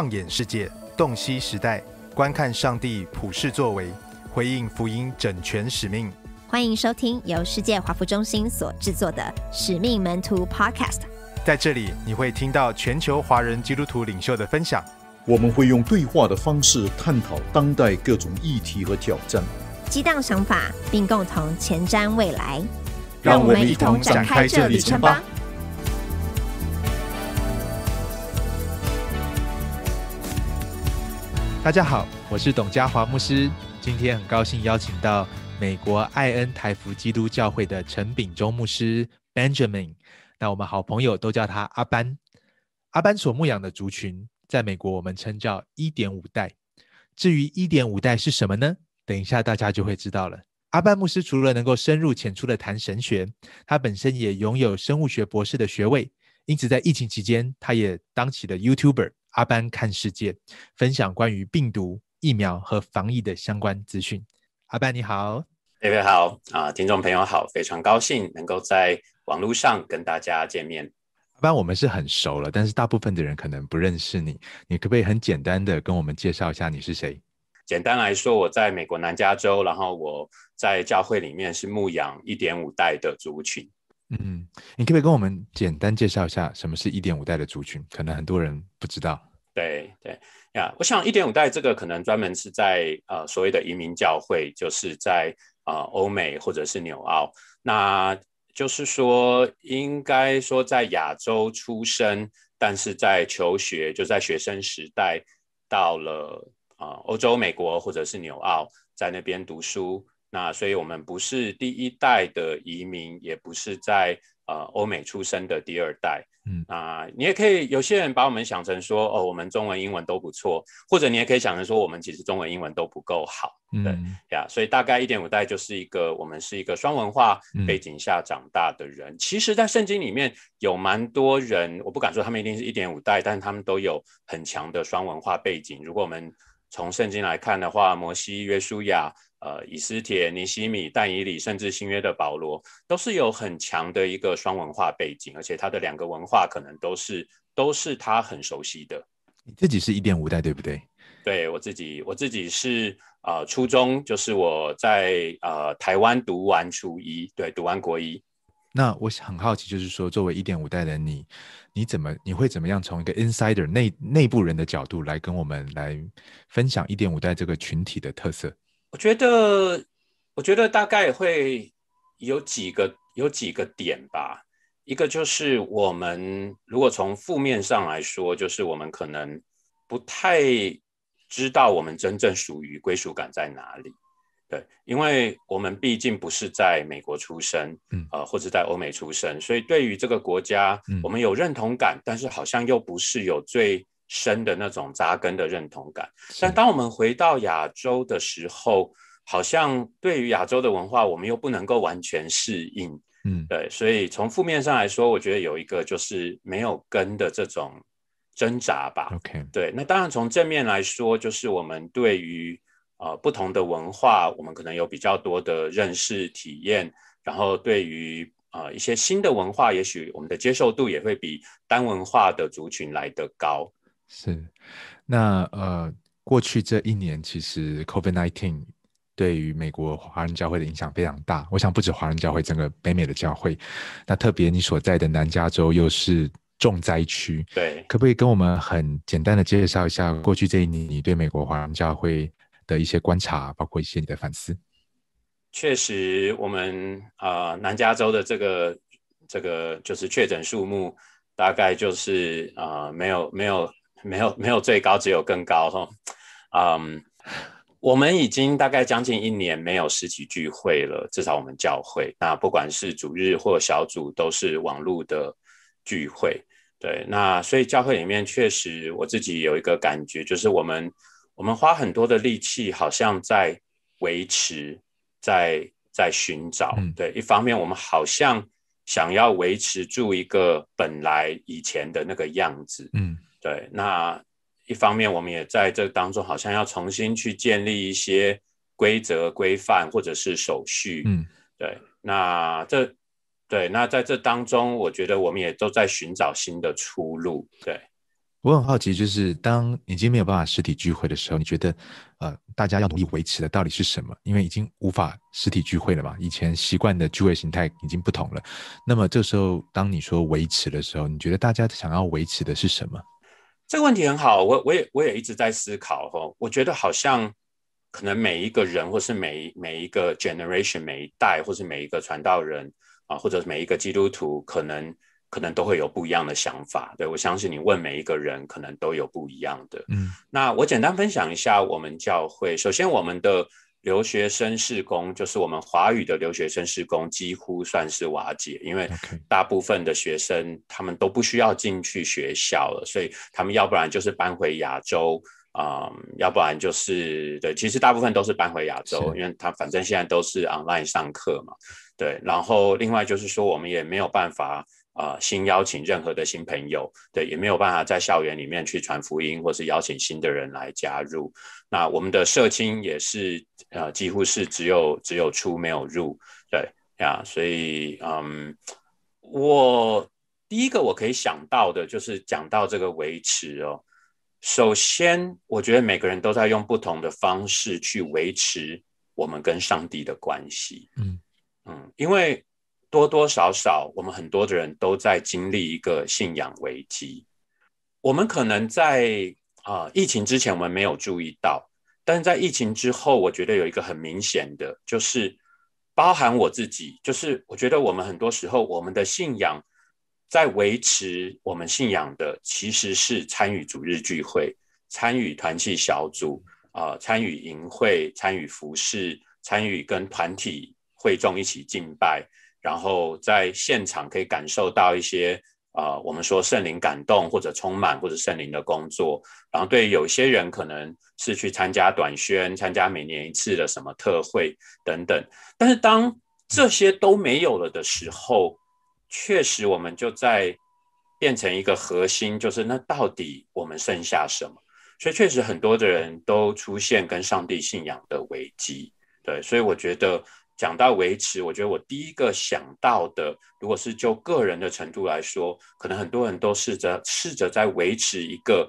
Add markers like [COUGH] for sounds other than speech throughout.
放眼世界，洞悉时代，观看上帝普世作为，回应福音整全使命。欢迎收听由世界华服中心所制作的《使命门徒》Podcast。在这里，你会听到全球华人基督徒领袖的分享。我们会用对话的方式探讨当代各种议题和挑战，激荡想法，并共同前瞻未来。让我们一同展开这里程吧。大家好，我是董家华牧师。今天很高兴邀请到美国艾恩台福基督教会的陈炳忠牧师 Benjamin，那我们好朋友都叫他阿班。阿班所牧养的族群，在美国我们称叫一点五代。至于一点五代是什么呢？等一下大家就会知道了。阿班牧师除了能够深入浅出的谈神学，他本身也拥有生物学博士的学位，因此在疫情期间，他也当起了 YouTuber。阿班看世界，分享关于病毒、疫苗和防疫的相关资讯。阿班你好，各位好啊，听众朋友好，非常高兴能够在网络上跟大家见面。阿班，我们是很熟了，但是大部分的人可能不认识你，你可不可以很简单的跟我们介绍一下你是谁？简单来说，我在美国南加州，然后我在教会里面是牧养一点五代的族群。嗯，你可不可以跟我们简单介绍一下什么是一点五代的族群？可能很多人不知道。对对呀，我想一点五代这个可能专门是在呃所谓的移民教会，就是在啊欧美或者是纽澳。那就是说，应该说在亚洲出生，但是在求学，就在学生时代到了啊欧洲、美国或者是纽澳，在那边读书。那所以，我们不是第一代的移民，也不是在呃欧美出生的第二代。嗯，那你也可以，有些人把我们想成说，哦，我们中文英文都不错，或者你也可以想成说，我们其实中文英文都不够好，对呀。所以大概一点五代就是一个，我们是一个双文化背景下长大的人。其实，在圣经里面有蛮多人，我不敢说他们一定是一点五代，但是他们都有很强的双文化背景。如果我们从圣经来看的话，摩西、约书亚。呃，以斯帖、尼西米、但以里，甚至新约的保罗，都是有很强的一个双文化背景，而且他的两个文化可能都是都是他很熟悉的。你自己是一点五代，对不对？对我自己，我自己是呃初中就是我在呃台湾读完初一，对，读完国一。那我很好奇，就是说，作为一点五代的你，你怎么你会怎么样从一个 insider 内内部人的角度来跟我们来分享一点五代这个群体的特色？我觉得，我觉得大概会有几个，有几个点吧。一个就是我们如果从负面上来说，就是我们可能不太知道我们真正属于归属感在哪里。对，因为我们毕竟不是在美国出生，呃，或者在欧美出生，所以对于这个国家，我们有认同感，但是好像又不是有最。深的那种扎根的认同感，但当我们回到亚洲的时候，好像对于亚洲的文化，我们又不能够完全适应。嗯，对，所以从负面上来说，我觉得有一个就是没有根的这种挣扎吧。OK，对，那当然从正面来说，就是我们对于呃不同的文化，我们可能有比较多的认识体验，然后对于呃一些新的文化，也许我们的接受度也会比单文化的族群来得高。是，那呃，过去这一年，其实 c o v i d nineteen 对于美国华人教会的影响非常大。我想不止华人教会，整个北美的教会，那特别你所在的南加州又是重灾区。对，可不可以跟我们很简单的介绍一下过去这一年你对美国华人教会的一些观察，包括一些你的反思？确实，我们啊，南加州的这个这个就是确诊数目，大概就是啊，没有没有。没有，没有最高，只有更高哈。嗯，我们已经大概将近一年没有实体聚会了，至少我们教会，那不管是主日或小组，都是网络的聚会。对，那所以教会里面确实我自己有一个感觉，就是我们我们花很多的力气，好像在维持，在在寻找。对，一方面我们好像想要维持住一个本来以前的那个样子，嗯。对，那一方面，我们也在这当中好像要重新去建立一些规则、规范或者是手续。嗯，对，那这，对，那在这当中，我觉得我们也都在寻找新的出路。对，我很好奇，就是当已经没有办法实体聚会的时候，你觉得呃，大家要努力维持的到底是什么？因为已经无法实体聚会了嘛，以前习惯的聚会形态已经不同了。那么这时候，当你说维持的时候，你觉得大家想要维持的是什么？这个问题很好，我我也我也一直在思考哈。我觉得好像可能每一个人，或是每每一个 generation，每一代，或是每一个传道人啊，或者每一个基督徒，可能可能都会有不一样的想法。对我相信你问每一个人，可能都有不一样的。嗯，那我简单分享一下我们教会。首先，我们的。留学生试工就是我们华语的留学生试工，几乎算是瓦解，因为大部分的学生他们都不需要进去学校了，所以他们要不然就是搬回亚洲啊，要不然就是对，其实大部分都是搬回亚洲，因为他反正现在都是 online 上课嘛，对，然后另外就是说我们也没有办法。呃，新邀请任何的新朋友，对，也没有办法在校园里面去传福音，或是邀请新的人来加入。那我们的社青也是，呃，几乎是只有只有出没有入，对呀。所以，嗯，我第一个我可以想到的就是讲到这个维持哦。首先，我觉得每个人都在用不同的方式去维持我们跟上帝的关系，嗯嗯，因为。多多少少，我们很多的人都在经历一个信仰危机。我们可能在啊疫情之前，我们没有注意到，但是在疫情之后，我觉得有一个很明显的，就是包含我自己，就是我觉得我们很多时候，我们的信仰在维持我们信仰的，其实是参与主日聚会、参与团契小组、啊参与营会、参与服饰、参与跟团体会众一起敬拜。然后在现场可以感受到一些，啊，我们说圣灵感动或者充满或者圣灵的工作。然后对有些人可能是去参加短宣、参加每年一次的什么特会等等。但是当这些都没有了的时候，确实我们就在变成一个核心，就是那到底我们剩下什么？所以确实很多的人都出现跟上帝信仰的危机。对，所以我觉得。讲到维持，我觉得我第一个想到的，如果是就个人的程度来说，可能很多人都试着试着在维持一个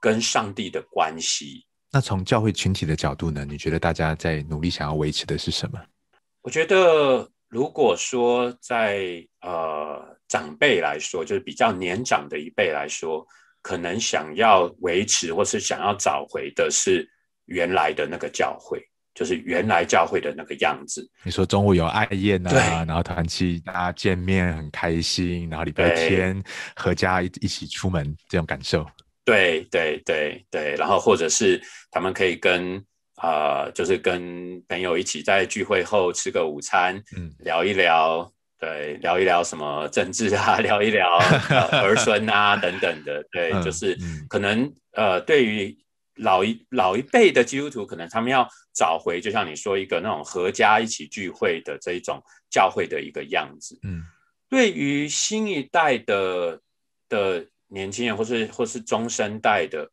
跟上帝的关系。那从教会群体的角度呢？你觉得大家在努力想要维持的是什么？我觉得，如果说在呃长辈来说，就是比较年长的一辈来说，可能想要维持或是想要找回的是原来的那个教会。就是原来教会的那个样子。你说中午有爱宴呐，然后团契大家见面很开心，然后礼拜天合家一一起出门，这种感受。对对对对，然后或者是他们可以跟啊，就是跟朋友一起在聚会后吃个午餐，聊一聊，对，聊一聊什么政治啊，[LAUGHS] 聊一聊儿孙啊等等的，对，就是可能呃，对于。老一老一辈的基督徒，可能他们要找回，就像你说一个那种合家一起聚会的这一种教会的一个样子。嗯，对于新一代的的年轻人，或是或是中生代的，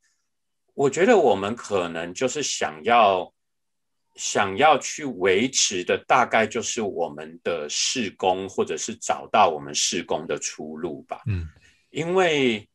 我觉得我们可能就是想要想要去维持的，大概就是我们的事工，或者是找到我们事工的出路吧。嗯，因为。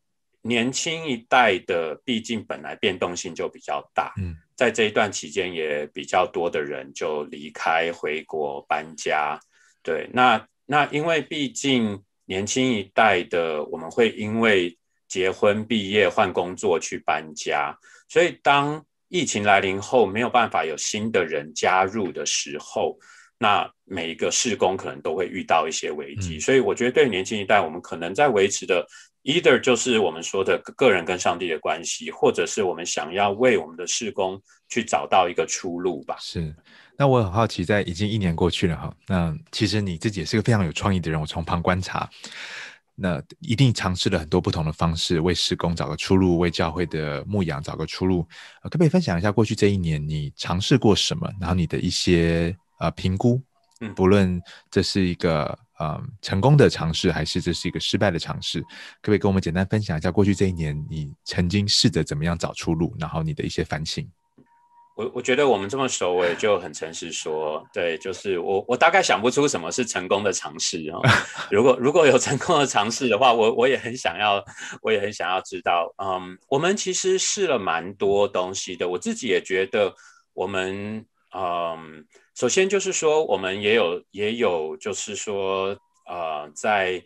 年轻一代的，毕竟本来变动性就比较大，嗯，在这一段期间也比较多的人就离开、回国、搬家，对，那那因为毕竟年轻一代的，我们会因为结婚、毕业、换工作去搬家，所以当疫情来临后，没有办法有新的人加入的时候，那每一个事工可能都会遇到一些危机，所以我觉得对年轻一代，我们可能在维持的。Either 就是我们说的个人跟上帝的关系，或者是我们想要为我们的事工去找到一个出路吧。是，那我很好奇，在已经一年过去了哈，那其实你自己也是个非常有创意的人，我从旁观察，那一定尝试了很多不同的方式，为事工找个出路，为教会的牧羊找个出路。可不可以分享一下过去这一年你尝试过什么，然后你的一些呃评估？不论这是一个。嗯，成功的尝试还是这是一个失败的尝试？可不可以跟我们简单分享一下过去这一年你曾经试着怎么样找出路，然后你的一些反省？我我觉得我们这么熟，我也就很诚实说，对，就是我我大概想不出什么是成功的尝试啊。[LAUGHS] 如果如果有成功的尝试的话，我我也很想要，我也很想要知道。嗯，我们其实试了蛮多东西的，我自己也觉得我们嗯。首先就是说，我们也有也有，就是说，呃，在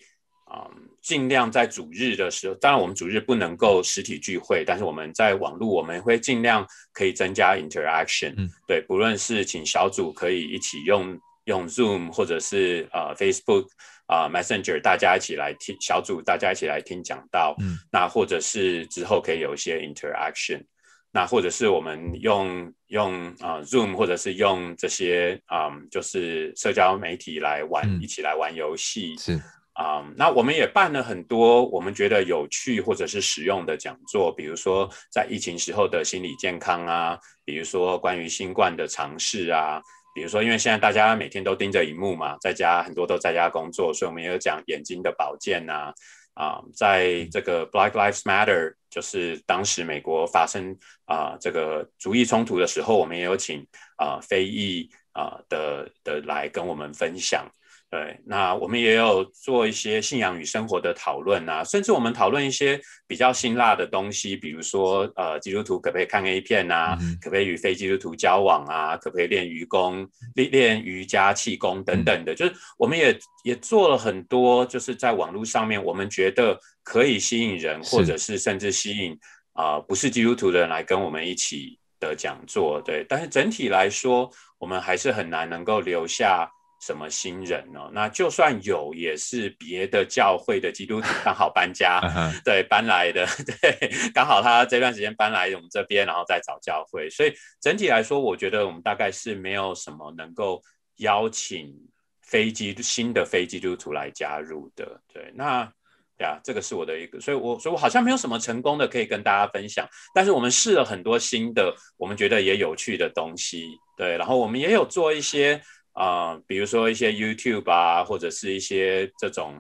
嗯，尽量在主日的时候，当然我们主日不能够实体聚会，但是我们在网络，我们会尽量可以增加 interaction。嗯，对，不论是请小组可以一起用用 Zoom 或者是呃 Facebook 啊 Messenger，大家一起来听小组，大家一起来听讲道。嗯，那或者是之后可以有一些 interaction。那或者是我们用用啊 Zoom，或者是用这些啊，就是社交媒体来玩，一起来玩游戏是啊。那我们也办了很多我们觉得有趣或者是实用的讲座，比如说在疫情时候的心理健康啊，比如说关于新冠的尝试啊，比如说因为现在大家每天都盯着荧幕嘛，在家很多都在家工作，所以我们也有讲眼睛的保健啊啊，在这个 Black Lives Matter。就是当时美国发生啊这个族裔冲突的时候，我们也有请啊非裔啊的的来跟我们分享。对，那我们也有做一些信仰与生活的讨论啊，甚至我们讨论一些比较辛辣的东西，比如说呃，基督徒可不可以看 A 片啊？可不可以与非基督徒交往啊？可不可以练瑜功、练练瑜伽、气功等等的？就是我们也也做了很多，就是在网络上面，我们觉得可以吸引人，或者是甚至吸引啊，不是基督徒的人来跟我们一起的讲座。对，但是整体来说，我们还是很难能够留下。什么新人哦？那就算有，也是别的教会的基督徒 [LAUGHS] 刚好搬家，对，搬来的，[LAUGHS] 对，刚好他这段时间搬来我们这边，然后再找教会。所以整体来说，我觉得我们大概是没有什么能够邀请非基督新的非基督徒来加入的。对，那对啊，这个是我的一个，所以我所以我好像没有什么成功的可以跟大家分享。但是我们试了很多新的，我们觉得也有趣的东西，对，然后我们也有做一些。啊，比如说一些 YouTube 啊，或者是一些这种，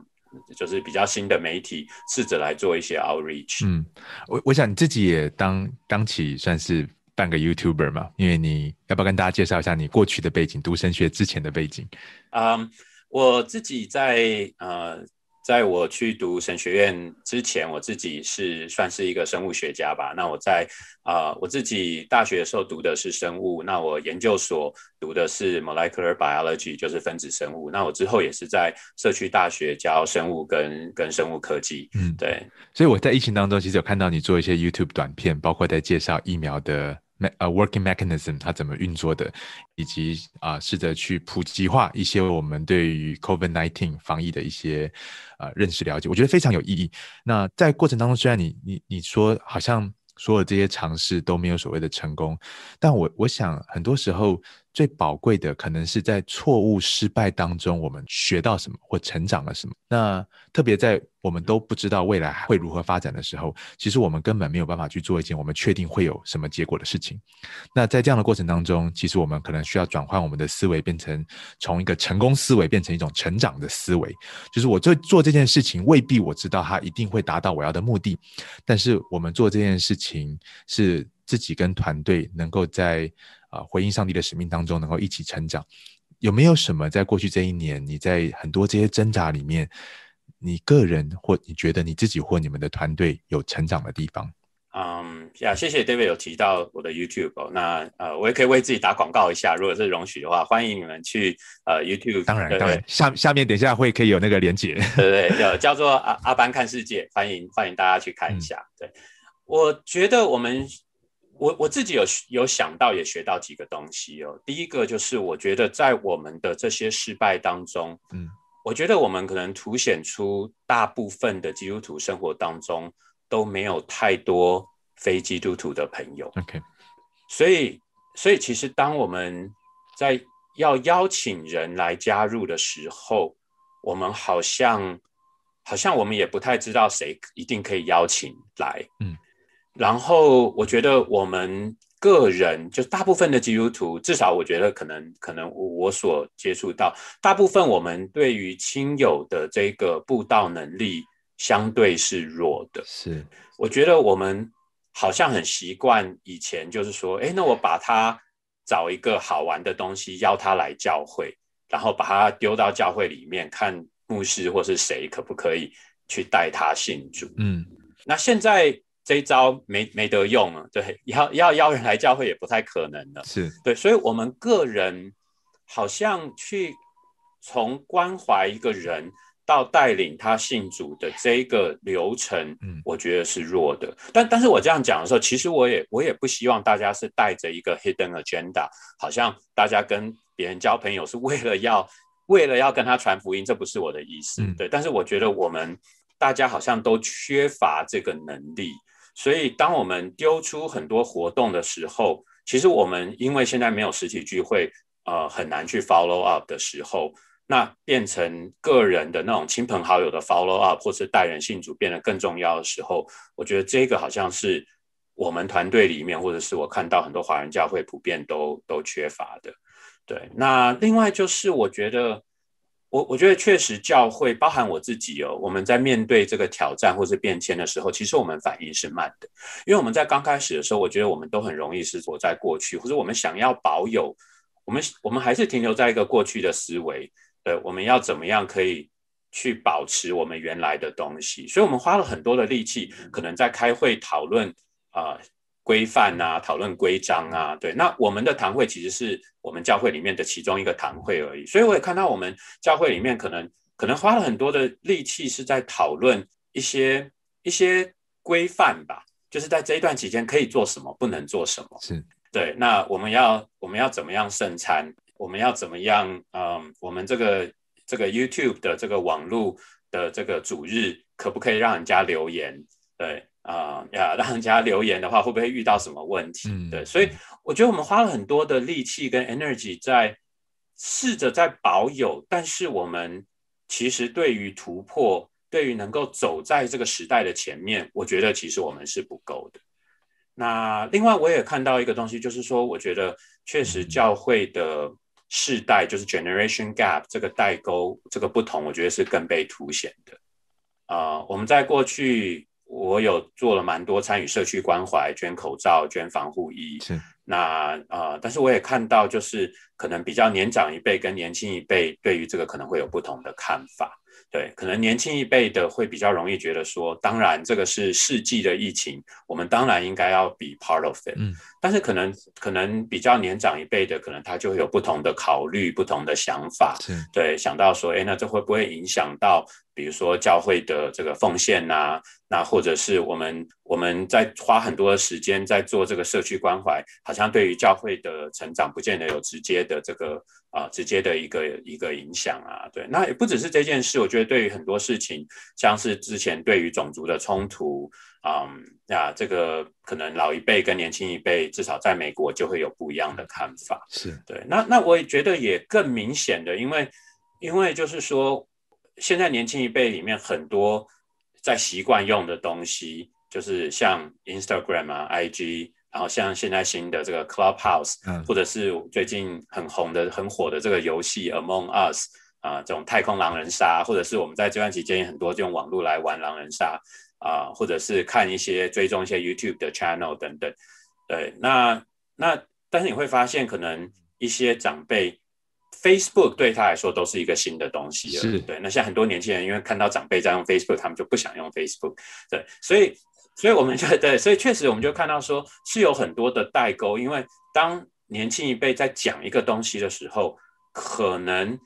就是比较新的媒体，试着来做一些 Outreach。嗯，我我想你自己也当当起算是半个 YouTuber 嘛，因为你要不要跟大家介绍一下你过去的背景，读升学之前的背景？嗯，我自己在呃。在我去读神学院之前，我自己是算是一个生物学家吧。那我在啊，我自己大学的时候读的是生物，那我研究所读的是 molecular biology，就是分子生物。那我之后也是在社区大学教生物跟跟生物科技。嗯，对。所以我在疫情当中，其实有看到你做一些 YouTube 短片，包括在介绍疫苗的。呃，working mechanism 它怎么运作的，以及啊，试着去普及化一些我们对于 COVID-19 防疫的一些呃认识了解，我觉得非常有意义。那在过程当中，虽然你你你说好像所有这些尝试都没有所谓的成功，但我我想很多时候。最宝贵的，可能是在错误、失败当中，我们学到什么或成长了什么。那特别在我们都不知道未来会如何发展的时候，其实我们根本没有办法去做一件我们确定会有什么结果的事情。那在这样的过程当中，其实我们可能需要转换我们的思维，变成从一个成功思维变成一种成长的思维。就是我做做这件事情，未必我知道它一定会达到我要的目的，但是我们做这件事情是。自己跟团队能够在啊回应上帝的使命当中，能够一起成长，有没有什么在过去这一年，你在很多这些挣扎里面，你个人或你觉得你自己或你们的团队有成长的地方？嗯，也谢谢 David 有提到我的 YouTube，那呃，我也可以为自己打广告一下，如果是容许的话，欢迎你们去呃 YouTube，当然，当然下下面等一下会可以有那个连接，[LAUGHS] 对对，[LAUGHS] 叫做阿阿班看世界，欢迎欢迎大家去看一下。对，我觉得我们。我我自己有有想到，也学到几个东西哦。第一个就是，我觉得在我们的这些失败当中，嗯，我觉得我们可能凸显出大部分的基督徒生活当中都没有太多非基督徒的朋友。OK，所以所以其实当我们在要邀请人来加入的时候，我们好像好像我们也不太知道谁一定可以邀请来，嗯。然后我觉得我们个人，就大部分的基督徒，至少我觉得可能可能我所接触到大部分，我们对于亲友的这个布道能力相对是弱的。是，我觉得我们好像很习惯以前就是说，哎，那我把他找一个好玩的东西邀他来教会，然后把他丢到教会里面，看牧师或是谁可不可以去带他信主。嗯，那现在。这招没没得用了，对，[LAUGHS] 要要邀人来教会也不太可能了，是对，所以，我们个人好像去从关怀一个人到带领他信主的这一个流程，嗯，我觉得是弱的。但但是我这样讲的时候，其实我也我也不希望大家是带着一个 hidden agenda，好像大家跟别人交朋友是为了要 [LAUGHS] 为了要跟他传福音，这不是我的意思，对。但是我觉得我们大家好像都缺乏这个能力。所以，当我们丢出很多活动的时候，其实我们因为现在没有实体聚会，呃，很难去 follow up 的时候，那变成个人的那种亲朋好友的 follow up 或是代人信主变得更重要的时候，我觉得这个好像是我们团队里面，或者是我看到很多华人教会普遍都都缺乏的。对，那另外就是我觉得。我我觉得确实，教会包含我自己哦。我们在面对这个挑战或是变迁的时候，其实我们反应是慢的，因为我们在刚开始的时候，我觉得我们都很容易是活在过去，或者我们想要保有，我们我们还是停留在一个过去的思维。呃，我们要怎么样可以去保持我们原来的东西？所以，我们花了很多的力气，可能在开会讨论啊。规范啊，讨论规章啊，对。那我们的堂会其实是我们教会里面的其中一个堂会而已，所以我也看到我们教会里面可能可能花了很多的力气是在讨论一些一些规范吧，就是在这一段期间可以做什么，不能做什么。是对。那我们要我们要怎么样盛餐？我们要怎么样？嗯，我们这个这个 YouTube 的这个网络的这个主日可不可以让人家留言？对。啊呀，让人家留言的话，会不会遇到什么问题？对，所以我觉得我们花了很多的力气跟 energy 在试着在保有，但是我们其实对于突破，对于能够走在这个时代的前面，我觉得其实我们是不够的。那另外我也看到一个东西，就是说，我觉得确实教会的世代，就是 generation gap 这个代沟，这个不同，我觉得是更被凸显的。啊，我们在过去。我有做了蛮多参与社区关怀，捐口罩、捐防护衣。是。那啊，但是我也看到，就是可能比较年长一辈跟年轻一辈对于这个可能会有不同的看法。对，可能年轻一辈的会比较容易觉得说，当然这个是世纪的疫情，我们当然应该要比 part of it。嗯。但是可能可能比较年长一辈的，可能他就会有不同的考虑、不同的想法。对，想到说，哎，那这会不会影响到，比如说教会的这个奉献呐？那或者是我们。我们在花很多时间在做这个社区关怀，好像对于教会的成长，不见得有直接的这个啊，直接的一个一个影响啊。对，那也不只是这件事。我觉得对于很多事情，像是之前对于种族的冲突，嗯，啊，这个可能老一辈跟年轻一辈，至少在美国就会有不一样的看法。是对。那那我也觉得也更明显的，因为因为就是说，现在年轻一辈里面很多在习惯用的东西。就是像 Instagram 啊，IG，然后像现在新的这个 Clubhouse，或者是最近很红的、很火的这个游戏 Among Us，啊，这种太空狼人杀，或者是我们在这段期间也很多这用网络来玩狼人杀，啊，或者是看一些追踪一些 YouTube 的 Channel 等等。对，那那但是你会发现，可能一些长辈 Facebook 对他来说都是一个新的东西了。对，那现在很多年轻人因为看到长辈在用 Facebook，他们就不想用 Facebook。对，所以。所以我们就 [LAUGHS] 对，所以确实我们就看到说是有很多的代沟，因为当年轻一辈在讲一个东西的时候，可能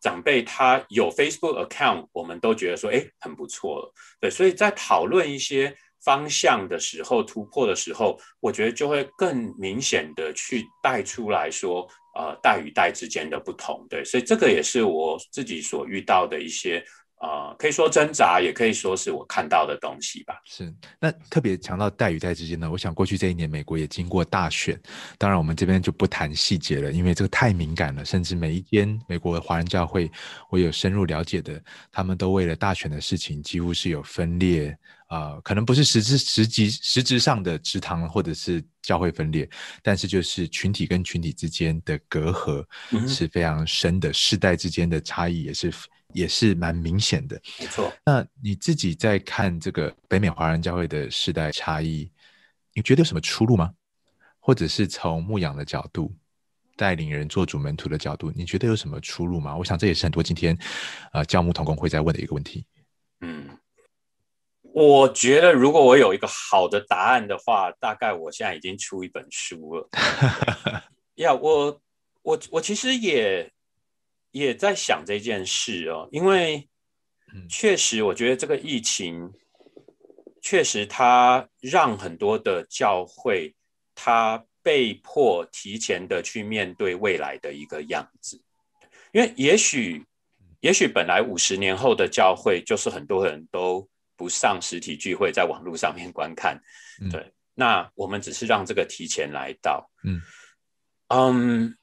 长辈他有 Facebook account，我们都觉得说哎很不错了，对，所以在讨论一些方向的时候、突破的时候，我觉得就会更明显的去带出来说呃，代与代之间的不同，对，所以这个也是我自己所遇到的一些。啊，可以说挣扎，也可以说是我看到的东西吧。是，那特别强调代与代之间呢？我想过去这一年，美国也经过大选，当然我们这边就不谈细节了，因为这个太敏感了。甚至每一天，美国华人教会我有深入了解的，他们都为了大选的事情，几乎是有分裂。啊，可能不是实质、实际、实质上的职堂或者是教会分裂，但是就是群体跟群体之间的隔阂是非常深的，世代之间的差异也是。也是蛮明显的，没错。那你自己在看这个北美华人教会的世代差异，你觉得有什么出路吗？或者是从牧养的角度、带领人做主门徒的角度，你觉得有什么出路吗？我想这也是很多今天呃教牧同工会在问的一个问题。嗯，我觉得如果我有一个好的答案的话，大概我现在已经出一本书了。呀，[LAUGHS] 我我我其实也。也在想这件事哦，因为确实，我觉得这个疫情确实它让很多的教会，它被迫提前的去面对未来的一个样子。因为也许，也许本来五十年后的教会就是很多人都不上实体聚会，在网络上面观看。对，那我们只是让这个提前来到。嗯嗯。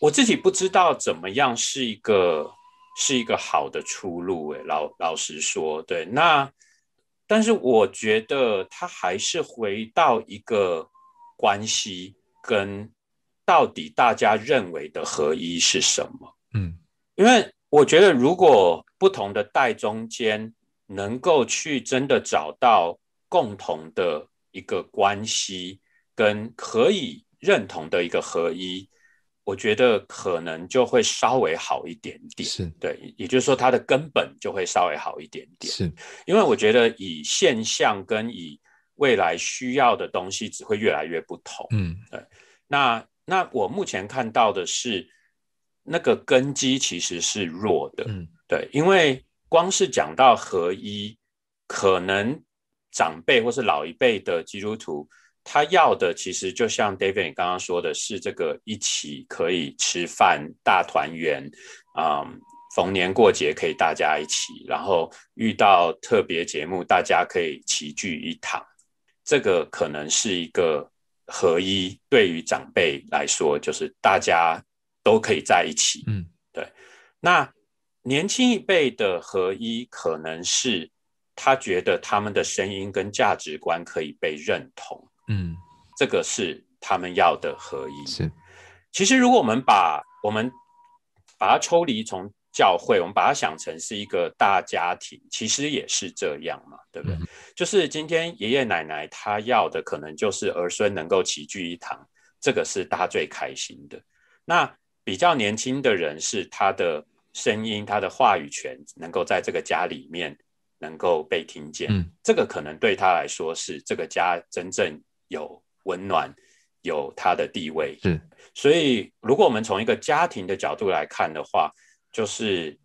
我自己不知道怎么样是一个是一个好的出路，哎，老老实说，对。那但是我觉得他还是回到一个关系跟到底大家认为的合一是什么？嗯，因为我觉得如果不同的代中间能够去真的找到共同的一个关系跟可以认同的一个合一。我觉得可能就会稍微好一点点，是对，也就是说它的根本就会稍微好一点点，是因为我觉得以现象跟以未来需要的东西只会越来越不同，嗯，对。那那我目前看到的是那个根基其实是弱的，嗯，对，因为光是讲到合一，可能长辈或是老一辈的基督徒。他要的其实就像 David 刚刚说的，是这个一起可以吃饭大团圆，嗯，逢年过节可以大家一起，然后遇到特别节目，大家可以齐聚一堂。这个可能是一个合一，对于长辈来说，就是大家都可以在一起。嗯，对。那年轻一辈的合一，可能是他觉得他们的声音跟价值观可以被认同。嗯，这个是他们要的合一。是，其实如果我们把我们把它抽离从教会，我们把它想成是一个大家庭，其实也是这样嘛，对不对？就是今天爷爷奶奶他要的，可能就是儿孙能够齐聚一堂，这个是他最开心的。那比较年轻的人，是他的声音、他的话语权能够在这个家里面能够被听见，这个可能对他来说是这个家真正。有温暖，有他的地位。是，所以如果我们从一个家庭的角度来看的话，就是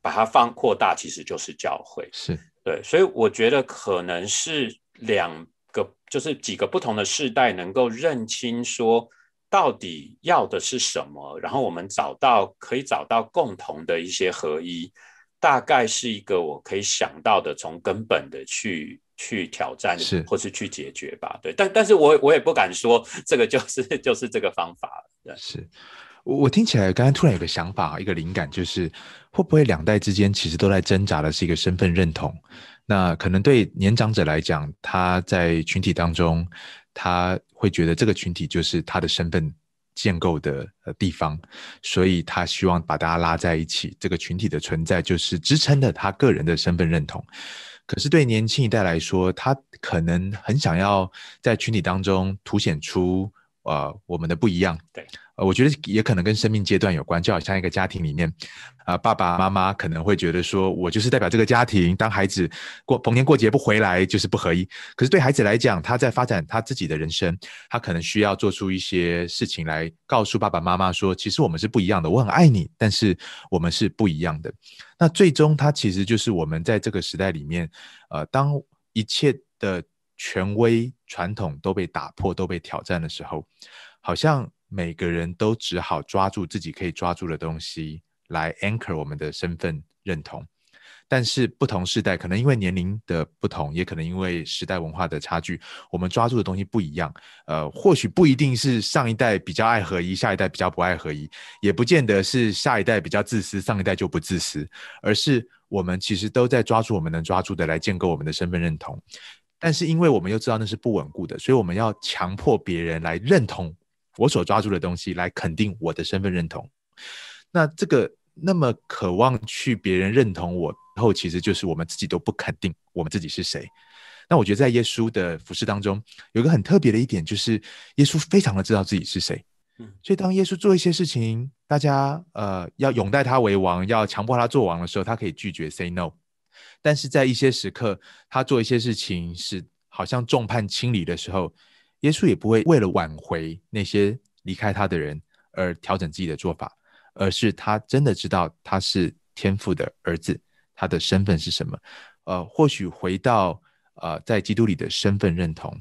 把它放扩大，其实就是教会。是对，所以我觉得可能是两个，就是几个不同的世代能够认清说到底要的是什么，然后我们找到可以找到共同的一些合一，大概是一个我可以想到的，从根本的去。去挑战是，或是去解决吧，对。但但是我我也不敢说这个就是 [LAUGHS] 就是这个方法。对，是我我听起来，刚刚突然有个想法一个灵感，就是会不会两代之间其实都在挣扎的是一个身份认同。那可能对年长者来讲，他在群体当中，他会觉得这个群体就是他的身份建构的呃地方，所以他希望把大家拉在一起，这个群体的存在就是支撑的他个人的身份认同。可是对年轻一代来说，他可能很想要在群体当中凸显出。呃，我们的不一样。对，呃，我觉得也可能跟生命阶段有关，就好像一个家庭里面，啊，爸爸妈妈可能会觉得说，我就是代表这个家庭。当孩子过逢年过节不回来，就是不合意。可是对孩子来讲，他在发展他自己的人生，他可能需要做出一些事情来告诉爸爸妈妈说，其实我们是不一样的。我很爱你，但是我们是不一样的。那最终，他其实就是我们在这个时代里面，呃，当一切的。权威传统都被打破，都被挑战的时候，好像每个人都只好抓住自己可以抓住的东西来 anchor 我们的身份认同。但是不同世代可能因为年龄的不同，也可能因为时代文化的差距，我们抓住的东西不一样。呃，或许不一定是上一代比较爱合一，下一代比较不爱合一，也不见得是下一代比较自私，上一代就不自私，而是我们其实都在抓住我们能抓住的来建构我们的身份认同。但是，因为我们又知道那是不稳固的，所以我们要强迫别人来认同我所抓住的东西，来肯定我的身份认同。那这个那么渴望去别人认同我后，其实就是我们自己都不肯定我们自己是谁。那我觉得在耶稣的服饰当中，有一个很特别的一点，就是耶稣非常的知道自己是谁。所以当耶稣做一些事情，大家呃要拥戴他为王，要强迫他做王的时候，他可以拒绝，say no。但是在一些时刻，他做一些事情是好像众叛亲离的时候，耶稣也不会为了挽回那些离开他的人而调整自己的做法，而是他真的知道他是天父的儿子，他的身份是什么。呃，或许回到呃在基督里的身份认同，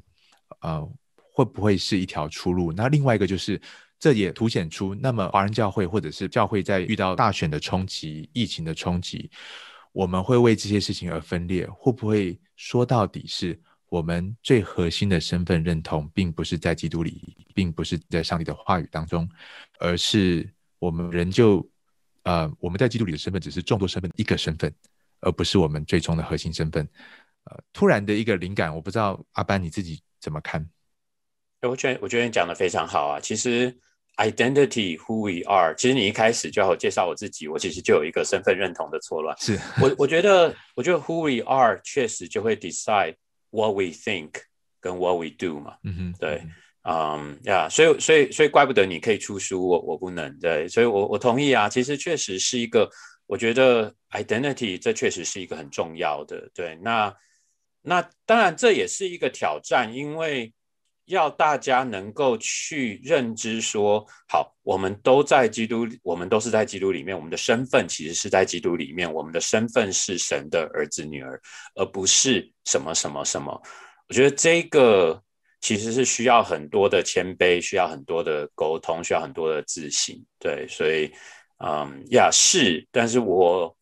呃，会不会是一条出路？那另外一个就是，这也凸显出那么华人教会或者是教会在遇到大选的冲击、疫情的冲击。我们会为这些事情而分裂，会不会说到底是我们最核心的身份认同，并不是在基督里，并不是在上帝的话语当中，而是我们人就，呃，我们在基督里的身份只是众多身份一个身份，而不是我们最终的核心身份。呃，突然的一个灵感，我不知道阿班你自己怎么看？我觉我觉得你讲的非常好啊，其实。Identity who we are，其实你一开始就要介绍我自己，我其实就有一个身份认同的错乱。是，[LAUGHS] 我我觉得，我觉得 who we are 确实就会 decide what we think 跟 what we do 嘛。嗯哼。对。嗯，呀，所以所以所以怪不得你可以出书，我我不能。对，所以我我同意啊，其实确实是一个，我觉得 identity 这确实是一个很重要的。对，那那当然这也是一个挑战，因为。要大家能够去认知说，好，我们都在基督，我们都是在基督里面，我们的身份其实是在基督里面，我们的身份是神的儿子、女儿，而不是什么什么什么。我觉得这个其实是需要很多的谦卑，需要很多的沟通，需要很多的自信。对，所以，嗯，呀，是，但是我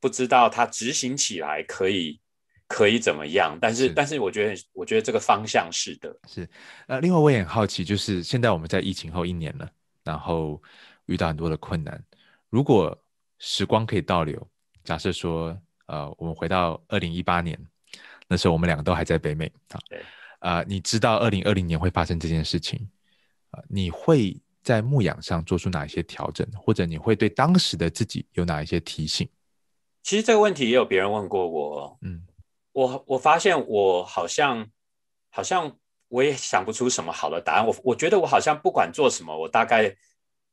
不知道它执行起来可以。可以怎么样？但是，但是我觉得，我觉得这个方向是的，是。呃，另外我也很好奇，就是现在我们在疫情后一年了，然后遇到很多的困难。如果时光可以倒流，假设说，呃，我们回到二零一八年，那时候我们两个都还在北美啊。对。呃，你知道二零二零年会发生这件事情呃、你会在牧养上做出哪一些调整，或者你会对当时的自己有哪一些提醒？其实这个问题也有别人问过我，嗯。我我发现我好像好像我也想不出什么好的答案。我我觉得我好像不管做什么，我大概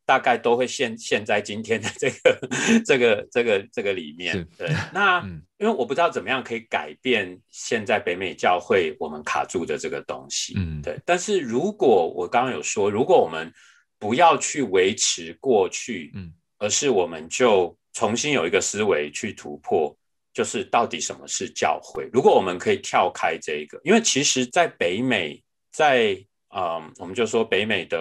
大概都会陷陷在今天的这个这个这个这个里面。对，那因为我不知道怎么样可以改变现在北美教会我们卡住的这个东西。嗯，对。但是如果我刚刚有说，如果我们不要去维持过去，嗯，而是我们就重新有一个思维去突破。就是到底什么是教会？如果我们可以跳开这一个，因为其实，在北美，在嗯，我们就说北美的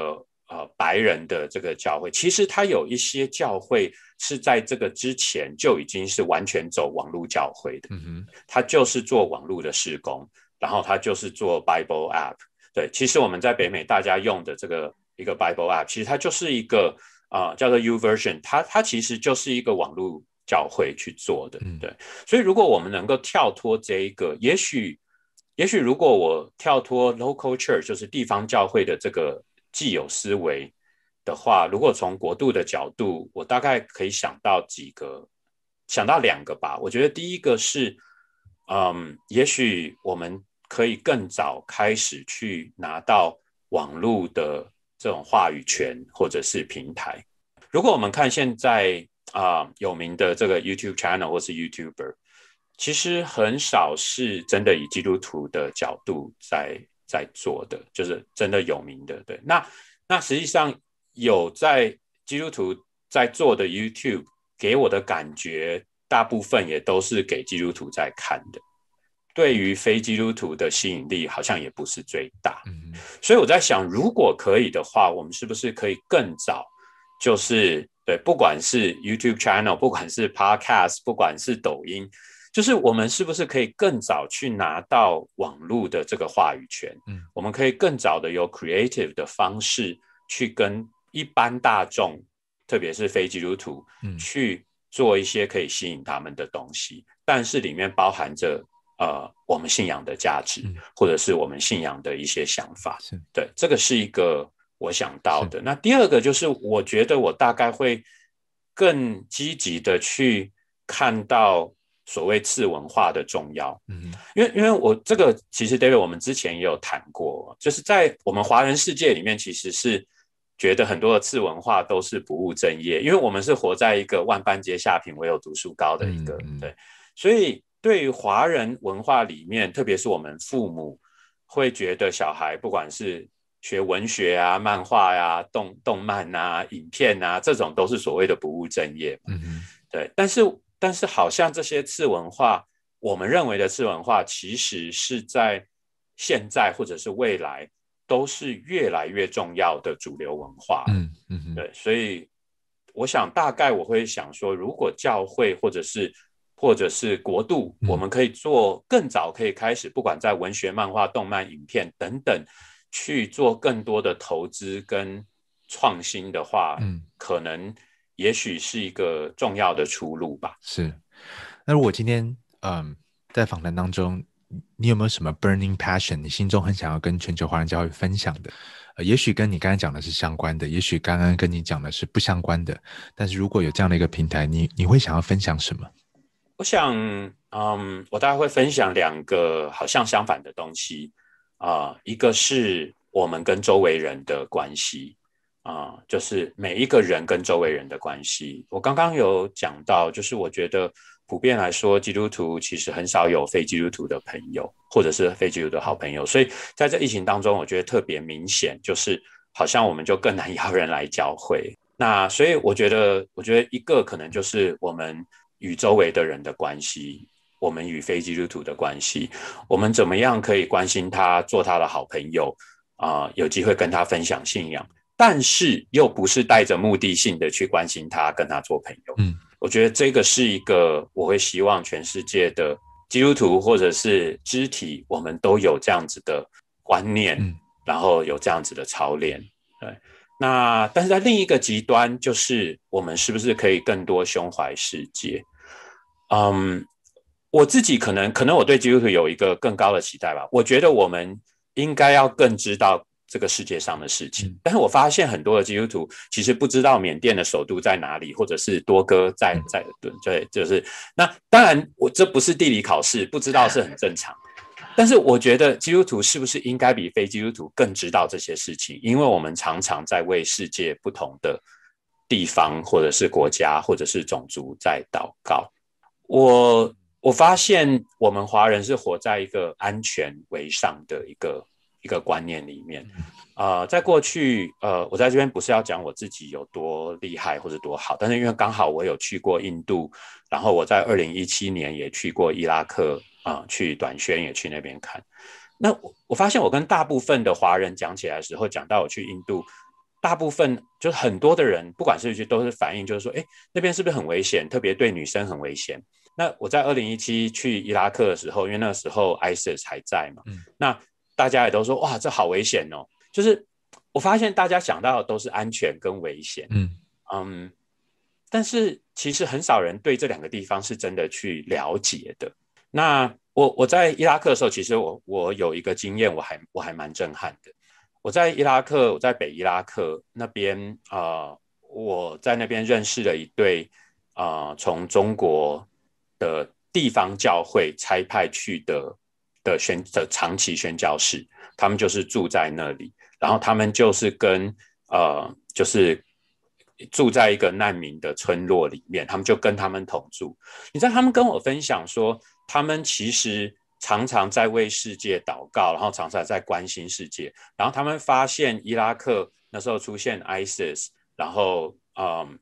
呃白人的这个教会，其实它有一些教会是在这个之前就已经是完全走网络教会的。嗯哼，它就是做网络的施工，然后它就是做 Bible App。对，其实我们在北美大家用的这个一个 Bible App，其实它就是一个啊叫做 U Version，它它其实就是一个网络。教会去做的，嗯，对，所以如果我们能够跳脱这一个，也许，也许如果我跳脱 local church，就是地方教会的这个既有思维的话，如果从国度的角度，我大概可以想到几个，想到两个吧。我觉得第一个是，嗯，也许我们可以更早开始去拿到网络的这种话语权或者是平台。如果我们看现在。啊，有名的这个 YouTube channel 或是 YouTuber，其实很少是真的以基督徒的角度在在做的，就是真的有名的。对，那那实际上有在基督徒在做的 YouTube，给我的感觉，大部分也都是给基督徒在看的，对于非基督徒的吸引力好像也不是最大。所以我在想，如果可以的话，我们是不是可以更早就是。对，不管是 YouTube channel，不管是 Podcast，不管是抖音，就是我们是不是可以更早去拿到网络的这个话语权？嗯，我们可以更早的有 creative 的方式去跟一般大众，特别是非基督徒，嗯，去做一些可以吸引他们的东西，但是里面包含着呃我们信仰的价值，或者是我们信仰的一些想法。是，对，这个是一个。我想到的那第二个就是，我觉得我大概会更积极的去看到所谓次文化的重要。嗯，因为因为我这个其实 David，我们之前也有谈过，就是在我们华人世界里面，其实是觉得很多的次文化都是不务正业，因为我们是活在一个万般皆下品，唯有读书高的一个对。所以对于华人文化里面，特别是我们父母会觉得小孩不管是。学文学啊、漫画呀、动动漫啊、影片啊，这种都是所谓的不务正业。嗯嗯，对。但是但是，好像这些次文化，我们认为的次文化，其实是在现在或者是未来，都是越来越重要的主流文化。嗯嗯，对。所以我想大概我会想说，如果教会或者是或者是国度，我们可以做更早可以开始，不管在文学、漫画、动漫、影片等等。去做更多的投资跟创新的话，嗯，可能也许是一个重要的出路吧。是。那如果今天，嗯，在访谈当中，你有没有什么 burning passion？你心中很想要跟全球华人教育分享的？呃，也许跟你刚才讲的是相关的，也许刚刚跟你讲的是不相关的。但是如果有这样的一个平台，你你会想要分享什么？我想，嗯，我大概会分享两个好像相反的东西。啊，一个是我们跟周围人的关系啊，就是每一个人跟周围人的关系。我刚刚有讲到，就是我觉得普遍来说，基督徒其实很少有非基督徒的朋友，或者是非基督徒的好朋友。所以在这疫情当中，我觉得特别明显，就是好像我们就更难邀人来教会。那所以我觉得，我觉得一个可能就是我们与周围的人的关系。我们与非基督徒的关系，我们怎么样可以关心他，做他的好朋友啊？有机会跟他分享信仰，但是又不是带着目的性的去关心他，跟他做朋友。嗯，我觉得这个是一个我会希望全世界的基督徒或者是肢体，我们都有这样子的观念，然后有这样子的操练。对，那但是在另一个极端，就是我们是不是可以更多胸怀世界？嗯。我自己可能可能我对基督徒有一个更高的期待吧。我觉得我们应该要更知道这个世界上的事情。但是我发现很多的基督徒其实不知道缅甸的首都在哪里，或者是多哥在在对对，就是那当然我这不是地理考试，不知道是很 [LAUGHS] 正常。但是我觉得基督徒是不是应该比非基督徒更知道这些事情？因为我们常常在为世界不同的地方或者是国家或者是种族在祷告。我。我发现我们华人是活在一个安全为上的一个一个观念里面。啊，在过去，呃，我在这边不是要讲我自己有多厉害或者多好，但是因为刚好我有去过印度，然后我在二零一七年也去过伊拉克啊，去短宣也去那边看。那我发现我跟大部分的华人讲起来时候，讲到我去印度，大部分就是很多的人，不管是去都是反应，就是说，哎，那边是不是很危险？特别对女生很危险。那我在二零一七去伊拉克的时候，因为那时候 ISIS 还在嘛，那大家也都说哇，这好危险哦。就是我发现大家想到的都是安全跟危险，嗯嗯，但是其实很少人对这两个地方是真的去了解的。那我我在伊拉克的时候，其实我我有一个经验，我还我还蛮震撼的。我在伊拉克，我在北伊拉克那边啊，我在那边认识了一对啊，从中国。的地方教会差派去的的宣的长期宣教士，他们就是住在那里，然后他们就是跟呃，就是住在一个难民的村落里面，他们就跟他们同住。你知道，他们跟我分享说，他们其实常常在为世界祷告，然后常常在关心世界。然后他们发现伊拉克那时候出现 ISIS，然后嗯。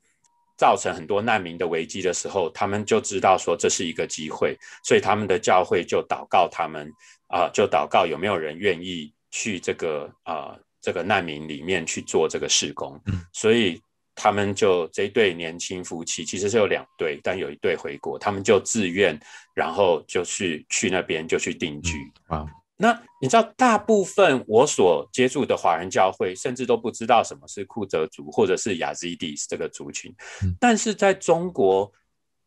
造成很多难民的危机的时候，他们就知道说这是一个机会，所以他们的教会就祷告他们啊，就祷告有没有人愿意去这个啊这个难民里面去做这个事工。所以他们就这对年轻夫妻，其实是有两对，但有一对回国，他们就自愿，然后就去去那边就去定居啊。那你知道，大部分我所接触的华人教会，甚至都不知道什么是库泽族，或者是雅兹迪斯这个族群。但是在中国，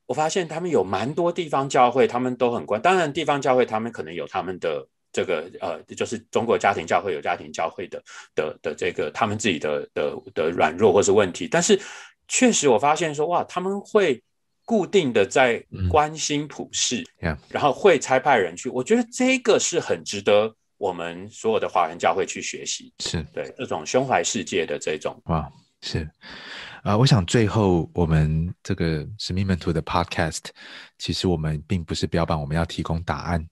我发现他们有蛮多地方教会，他们都很关。当然，地方教会他们可能有他们的这个呃，就是中国家庭教会有家庭教会的的的这个他们自己的的的软弱或是问题。但是确实，我发现说，哇，他们会。固定的在关心普世，然后会差派人去。我觉得这个是很值得我们所有的华人教会去学习。是对这种胸怀世界的这种哇，是啊，我想最后我们这个使命门徒的 podcast，其实我们并不是标榜我们要提供答案，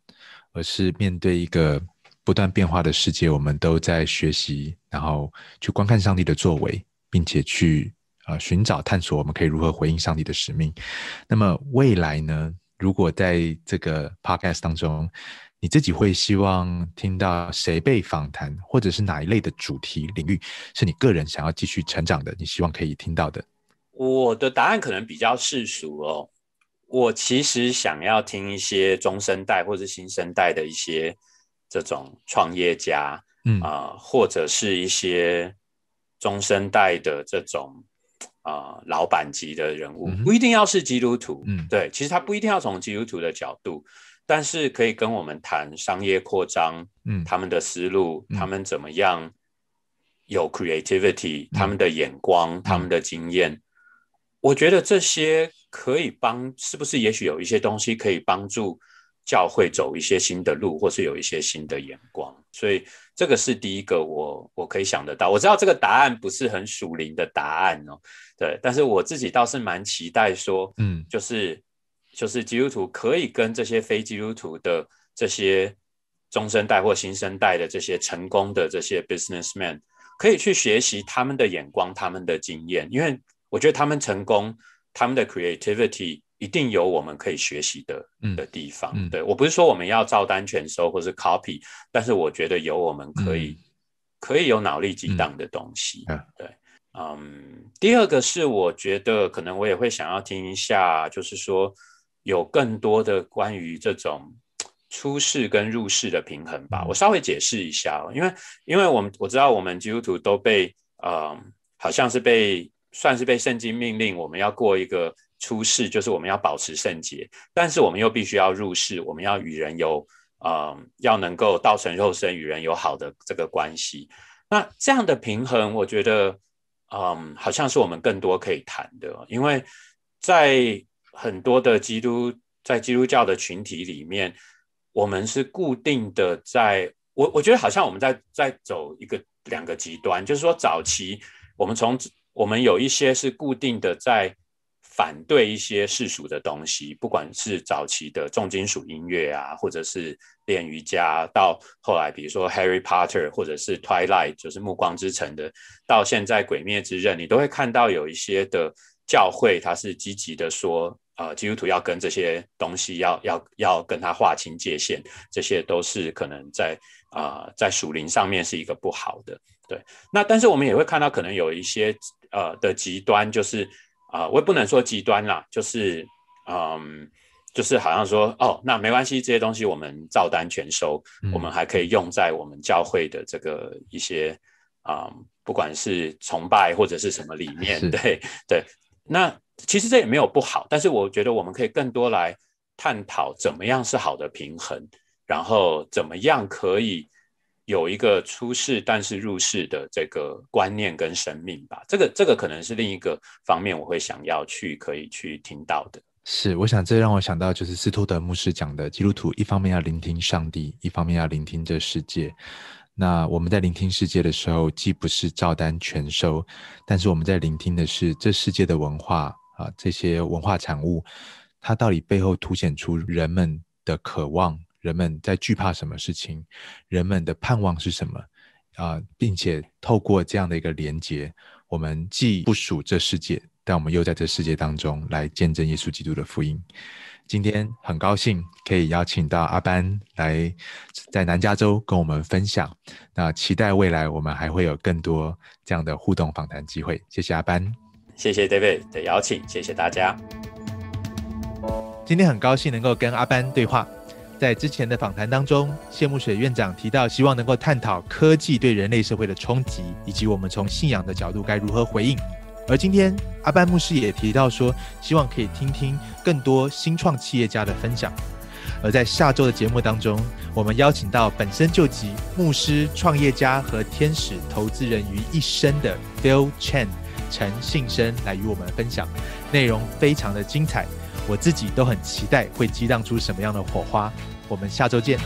而是面对一个不断变化的世界，我们都在学习，然后去观看上帝的作为，并且去。啊！寻找、探索，我们可以如何回应上帝的使命？那么未来呢？如果在这个 podcast 当中，你自己会希望听到谁被访谈，或者是哪一类的主题领域是你个人想要继续成长的？你希望可以听到的？我的答案可能比较世俗哦。我其实想要听一些中生代或者新生代的一些这种创业家，嗯啊，或者是一些中生代的这种。啊，老板级的人物不一定要是基督徒，对，其实他不一定要从基督徒的角度，但是可以跟我们谈商业扩张，嗯，他们的思路，他们怎么样有 creativity，他们的眼光，他们的经验，我觉得这些可以帮，是不是？也许有一些东西可以帮助。教会走一些新的路，或是有一些新的眼光，所以这个是第一个我我可以想得到。我知道这个答案不是很属灵的答案哦，对，但是我自己倒是蛮期待说，嗯，就是就是基督徒可以跟这些非基督徒的这些中生代或新生代的这些成功的这些 businessman 可以去学习他们的眼光、他们的经验，因为我觉得他们成功，他们的 creativity。一定有我们可以学习的的地方。对我不是说我们要照单全收或是 copy，但是我觉得有我们可以可以有脑力激荡的东西。对，嗯，第二个是我觉得可能我也会想要听一下，就是说有更多的关于这种出世跟入世的平衡吧。我稍微解释一下，因为因为我们我知道我们基督徒都被嗯，好像是被算是被圣经命令我们要过一个。出世就是我们要保持圣洁，但是我们又必须要入世，我们要与人有，嗯，要能够道成肉身，与人有好的这个关系。那这样的平衡，我觉得，嗯，好像是我们更多可以谈的，因为在很多的基督在基督教的群体里面，我们是固定的，在我我觉得好像我们在在走一个两个极端，就是说早期我们从我们有一些是固定的在。反对一些世俗的东西，不管是早期的重金属音乐啊，或者是练瑜伽，到后来比如说《Harry Potter》或者是《Twilight》，就是《暮光之城》的，到现在《鬼灭之刃》，你都会看到有一些的教会，它是积极的说呃，基督徒要跟这些东西要要要跟他划清界限，这些都是可能在啊在属灵上面是一个不好的。对，那但是我们也会看到可能有一些呃的极端就是。啊，我也不能说极端啦，就是，嗯，就是好像说，哦，那没关系，这些东西我们照单全收，我们还可以用在我们教会的这个一些，啊，不管是崇拜或者是什么里 [LAUGHS] 面，对对。那其实这也没有不好，但是我觉得我们可以更多来探讨怎么样是好的平衡，然后怎么样可以。有一个出世但是入世的这个观念跟生命吧，这个这个可能是另一个方面，我会想要去可以去听到的。是，我想这让我想到就是斯托德牧师讲的，基督徒一方面要聆听上帝，一方面要聆听这世界。那我们在聆听世界的时候，既不是照单全收，但是我们在聆听的是这世界的文化啊，这些文化产物，它到底背后凸显出人们的渴望。人们在惧怕什么事情？人们的盼望是什么？啊，并且透过这样的一个连接，我们既不属这世界，但我们又在这世界当中来见证耶稣基督的福音。今天很高兴可以邀请到阿班来在南加州跟我们分享。那期待未来我们还会有更多这样的互动访谈机会。谢谢阿班，谢谢 David 的邀请，谢谢大家。今天很高兴能够跟阿班对话。在之前的访谈当中，谢木水院长提到希望能够探讨科技对人类社会的冲击，以及我们从信仰的角度该如何回应。而今天阿班牧师也提到说，希望可以听听更多新创企业家的分享。而在下周的节目当中，我们邀请到本身就集牧师、创业家和天使投资人于一身的 Phil Chen 陈信生来与我们分享，内容非常的精彩，我自己都很期待会激荡出什么样的火花。我们下周见。